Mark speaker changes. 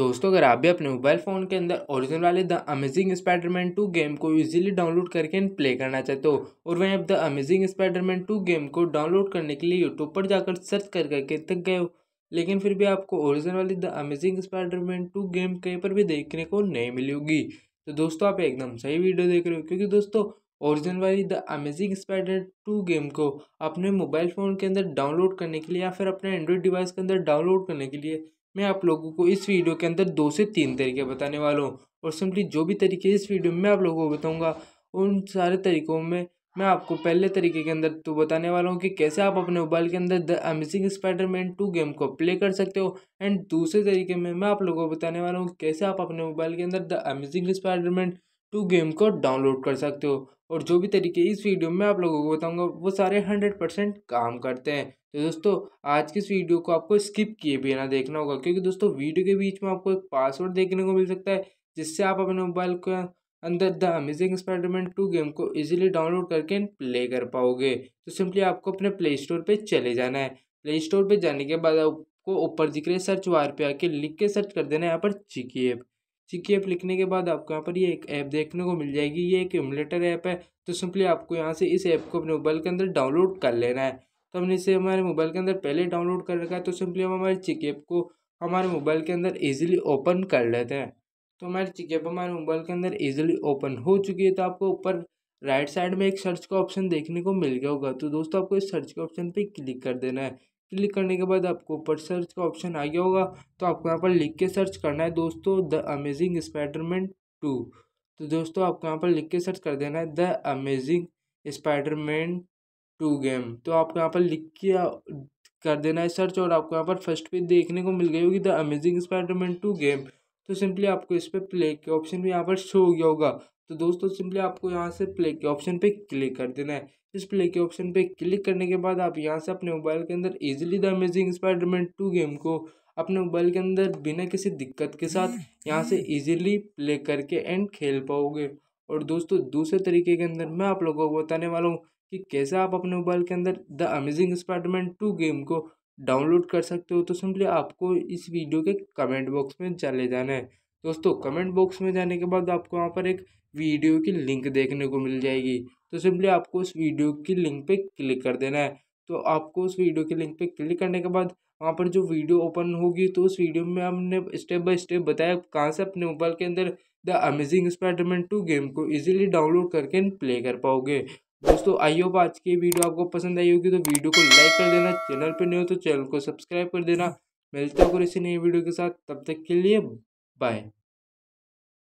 Speaker 1: दोस्तों अगर आप भी अपने मोबाइल फ़ोन के अंदर ओरिजिनल वाले the amazing Spiderman two game को इजीली डाउनलोड करके प्ले करना चाहते हो और वहीं आप the amazing Spiderman two game को डाउनलोड करने के लिए यूट्यूब पर जाकर सर्च कर करके थक गए हो लेकिन फिर भी आपको ओरिजिनल वाली the amazing Spiderman two game कहीं पर भी देखने को नहीं मिलेगी तो दोस्तों आप एकदम सही वीडियो देख रहे हो क्योंकि दोस्तों ओरिजिनल वाली the amazing spider two game को अपने मोबाइल फ़ोन के अंदर डाउनलोड करने के लिए या फिर अपने एंड्रॉयड डिवाइस के अंदर डाउनलोड करने के लिए मैं आप लोगों को इस वीडियो के अंदर दो से तीन तरीके बताने वाला हूँ और सिंपली जो भी तरीके इस वीडियो में मैं आप लोगों को बताऊँगा उन सारे तरीकों में मैं आपको पहले तरीके के अंदर तो बताने वाला हूँ कि कैसे आप अपने मोबाइल के अंदर the amazing Spiderman two game को प्ले कर सकते हो एंड दूसरे तरीके में मैं आप लोगों को बताने वाला हूँ कैसे आप अपने मोबाइल के अंदर the amazing Spiderman two game को डाउनलोड कर सकते हो और जो भी तरीके इस वीडियो में आप लोगों को बताऊंगा वो सारे हंड्रेड परसेंट काम करते हैं तो दोस्तों आज की इस वीडियो को आपको स्किप किए बिना देखना होगा क्योंकि दोस्तों वीडियो के बीच में आपको एक पासवर्ड देखने को मिल सकता है जिससे आप अपने मोबाइल के अंदर the amazing Spiderman two game को इजीली डाउनलोड करके प्ले कर पाओगे तो सिंपली आपको अपने प्ले स्टोर पर चले जाना है प्ले स्टोर पर जाने के बाद आपको ऊपर दिख रहे सर्च वार पर आके लिख के सर्च कर देना है यहाँ पर चिकी एप जी ऐप लिखने के बाद आपको यहाँ पर ये एक ऐप देखने को मिल जाएगी ये एक एमलेटर ऐप है तो सिंपली आपको यहाँ से इस ऐप को अपने मोबाइल के अंदर डाउनलोड कर लेना है तो हमने इसे हमारे मोबाइल के अंदर पहले डाउनलोड कर रखा है तो सिंपली हम हमारे चिक ऐप को हमारे मोबाइल के अंदर ईजिली ओपन कर लेते हैं तो हमारी चिक ऐप हमारे मोबाइल के अंदर ईजिली ओपन हो चुकी है तो आपको ऊपर राइट साइड में एक सर्च का ऑप्शन देखने को मिल गया होगा तो दोस्तों आपको इस सर्च के ऑप्शन पर क्लिक कर देना है क्लिक करने के बाद आपको ऊपर सर्च का ऑप्शन आ गया होगा तो आपको यहाँ पर लिख के सर्च करना है दोस्तों द अमेजिंग स्पाइडरमैन टू तो दोस्तों आपको यहाँ पर लिख के सर्च कर देना है the amazing Spiderman two game तो आपको यहाँ पर लिख के कर देना है सर्च और आपको यहाँ पर फर्स्ट पेज देखने को मिल गई होगी the amazing Spiderman two game तो सिंपली आपको इस पर प्ले के ऑप्शन भी यहाँ पर शो हो गया होगा तो दोस्तों सिंपली आपको यहाँ से प्ले के ऑप्शन पे क्लिक कर देना है इस प्ले के ऑप्शन पे क्लिक करने के बाद आप यहाँ से अपने मोबाइल के अंदर easily the amazing Spiderman two game को अपने मोबाइल के अंदर बिना किसी दिक्कत के साथ यहाँ से इजीली प्ले करके एंड खेल पाओगे और दोस्तों दूसरे तरीके के अंदर मैं आप लोगों को बताने वाला हूँ कि कैसे आप अपने मोबाइल के अंदर the amazing Spiderman two game को डाउनलोड कर सकते हो तो सिंपली आपको इस वीडियो के कमेंट बॉक्स में चले जाना है दोस्तों कमेंट बॉक्स में जाने के बाद आपको वहाँ पर एक वीडियो की लिंक देखने को मिल जाएगी तो सिंपली आपको उस वीडियो की लिंक पे क्लिक कर देना है तो आपको उस वीडियो के लिंक पे क्लिक करने के बाद वहाँ पर जो वीडियो ओपन होगी तो उस वीडियो में हमने स्टेप बाय स्टेप बताया कहाँ से अपने मोबाइल के अंदर the amazing Spiderman two game को इजीली डाउनलोड करके प्ले कर पाओगे दोस्तों आई होप आज की वीडियो आपको पसंद आई होगी तो वीडियो को लाइक कर देना चैनल पर नहीं हो तो चैनल को सब्सक्राइब कर देना मिलता हूँ इसी नई वीडियो के साथ तब तक के लिए Bye.